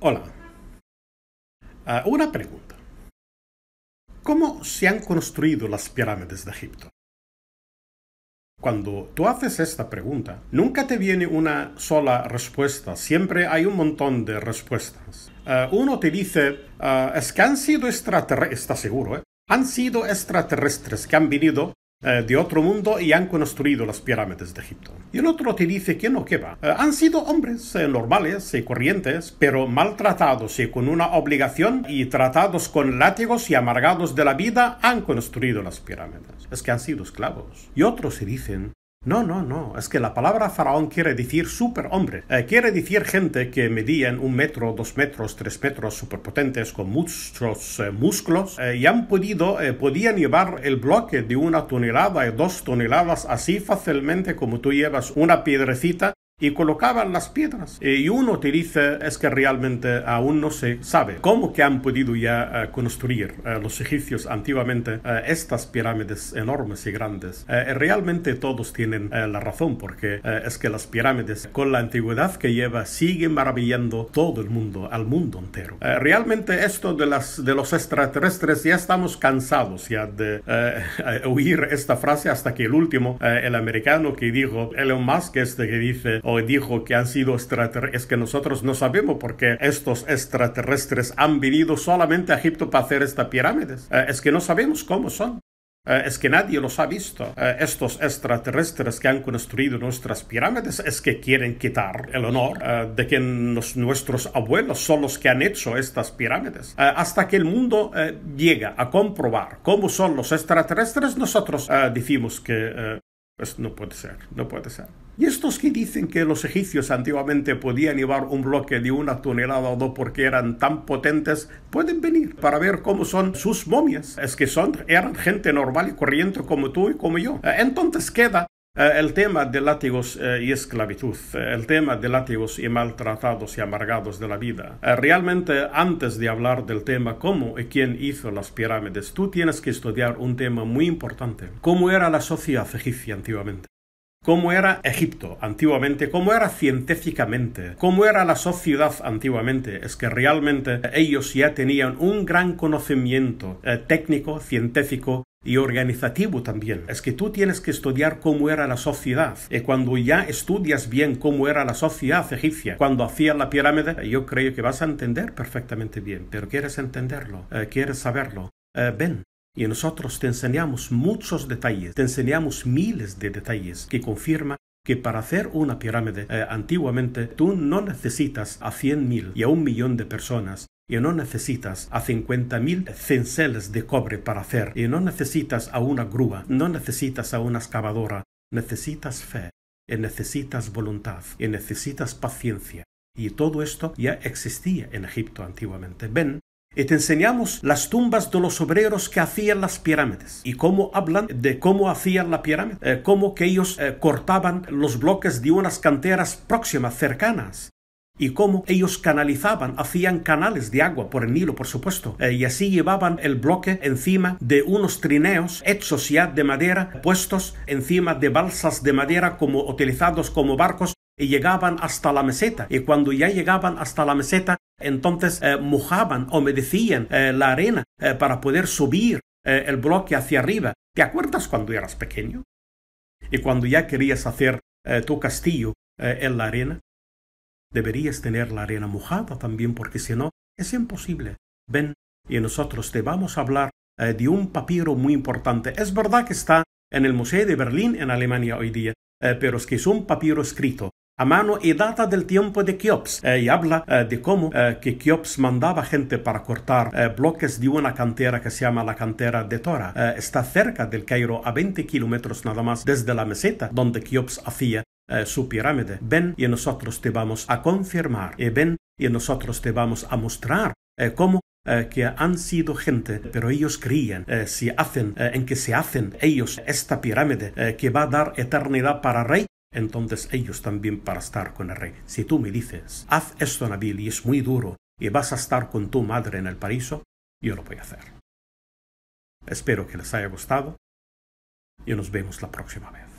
Hola. Ah, una pregunta. ¿Cómo se han construido las pirámides de Egipto? Cuando tú haces esta pregunta, nunca te viene una sola respuesta, siempre hay un montón de respuestas. Ah, uno te dice, ah, es que han sido extraterrestres, está seguro, eh? Han sido extraterrestres que han venido eh, de otro mundo y han construido las pirámides de Egipto. Y el otro te dice que no, que va. Eh, han sido hombres eh, normales y corrientes, pero maltratados y con una obligación y tratados con látigos y amargados de la vida, han construido las pirámides. Es que han sido esclavos. Y otros se dicen no, no, no. Es que la palabra faraón quiere decir superhombre. Eh, quiere decir gente que medían un metro, dos metros, tres metros, superpotentes, con muchos eh, músculos, eh, y han podido, podían llevar el bloque de una tonelada y dos toneladas así fácilmente como tú llevas una piedrecita y colocaban las piedras. Eh, y uno te dice es que realmente aún no se sabe cómo que han podido ya eh, construir eh, los egipcios antiguamente estas pirámides enormes y grandes. realmente todos tienen la razón porque es que las pirámides con la antigüedad que lleva siguen maravillando todo el mundo, al mundo entero. realmente esto de, las, de los extraterrestres ya estamos cansados ya de oír esta frase hasta que el último, el americano que dijo, Elon Musk, este que dice, o dijo que han sido extraterrestres, es que nosotros no sabemos por qué estos extraterrestres han venido solamente a Egipto para hacer estas pirámides. Eh, es que no sabemos cómo son. Eh, es que nadie los ha visto. Eh, estos extraterrestres que han construido nuestras pirámides es que quieren quitar el honor de que nuestros abuelos son los que han hecho estas pirámides. hasta que el mundo llega a comprobar cómo son los extraterrestres, nosotros decimos que pues no puede ser, no puede ser. Y estos que dicen que los egipcios antiguamente podían llevar un bloque de una tonelada o dos porque eran tan potentes, pueden venir para ver cómo son sus momias. Es que son, eran gente normal y corriente como tú y como yo. Entonces queda eh, el tema de látigos eh, y esclavitud, eh, el tema de látigos y maltratados y amargados de la vida. realmente, antes de hablar del tema cómo y quién hizo las pirámides, tú tienes que estudiar un tema muy importante, cómo era la sociedad egipcia antiguamente cómo era Egipto antiguamente, cómo era científicamente, cómo era la sociedad antiguamente. Es que realmente ellos ya tenían un gran conocimiento eh, técnico, científico, y organizativo también. Es que tú tienes que estudiar cómo era la sociedad. Y cuando ya estudias bien cómo era la sociedad egipcia, cuando hacían la pirámide, yo creo que vas a entender perfectamente bien. Pero quieres entenderlo, eh, quieres saberlo. Eh, ven y nosotros te enseñamos muchos detalles, te enseñamos miles de detalles que confirman que para hacer una pirámide eh, antiguamente tú no necesitas a 100.000 y a un millón de personas y no necesitas a mil cenceles de cobre para hacer, y no necesitas a una grúa, no necesitas a una excavadora, necesitas fe, y necesitas voluntad, y necesitas paciencia. Y todo esto ya existía en Egipto antiguamente. Ven y te enseñamos las tumbas de los obreros que hacían las pirámides y cómo hablan de cómo hacían la pirámide, eh, cómo que ellos eh, cortaban los bloques de unas canteras próximas, cercanas. Y cómo ellos canalizaban, hacían canales de agua por el Nilo, por supuesto, eh, y así llevaban el bloque encima de unos trineos hechos ya de madera, puestos encima de balsas de madera como utilizados como barcos y llegaban hasta la meseta. Y cuando ya llegaban hasta la meseta, entonces eh, mojaban o me eh, la arena eh, para poder subir eh, el bloque hacia arriba. ¿Te acuerdas cuando eras pequeño? Y cuando ya querías hacer tu castillo en la arena, deberías tener la arena mojada también porque si no, es imposible. Ven, y nosotros te vamos a hablar de un papiro muy importante. Es verdad que está en el Museo de Berlín en Alemania hoy día, pero es que es un papiro escrito a mano y data del tiempo de Kiops eh, y habla eh, de cómo eh, que Kiops mandaba gente para cortar bloques de una cantera que se llama la cantera de Tora. está cerca del Cairo a 20 kilómetros nada más desde la meseta donde Kiops hacía su pirámide. Ven y nosotros te vamos a confirmar. Y ven y nosotros te vamos a mostrar cómo que han sido gente, pero ellos creían si hacen, en que se hacen ellos esta pirámide que va a dar eternidad para rey, entonces ellos también para estar con el rey. Si tú me dices, haz esto, Nabil, y es muy duro, y vas a estar con tu madre en el paraíso, yo lo voy a hacer. Espero que les haya gustado y nos vemos la próxima vez.